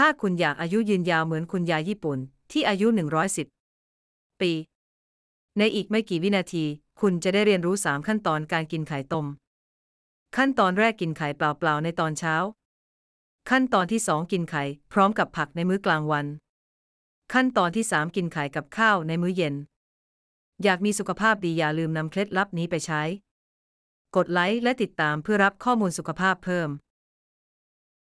ถ้าคุณอยากอายุยืนยาวเหมือนคุณยายญี่ปุ่น ที่อายุ 110 ปี ในอีกไม่กี่วินาที คุณจะได้เรียนรู้ 3 ขั้นตอนการกินไข่ต้ม ขั้นตอนแรกกินไข่เปล่าๆ ในตอนเช้า ขั้นตอนที่ 2 กินไข่พร้อมกับผักในมื้อกลางวัน ขั้นตอนที่ 3 กินไข่กับข้าวในมื้อเย็น อยากมีสุขภาพดีอย่าลืมนำเคล็ดลับนี้ไปใช้ กดไลค์และติดตามเพื่อรับข้อมูลสุขภาพเพิ่ม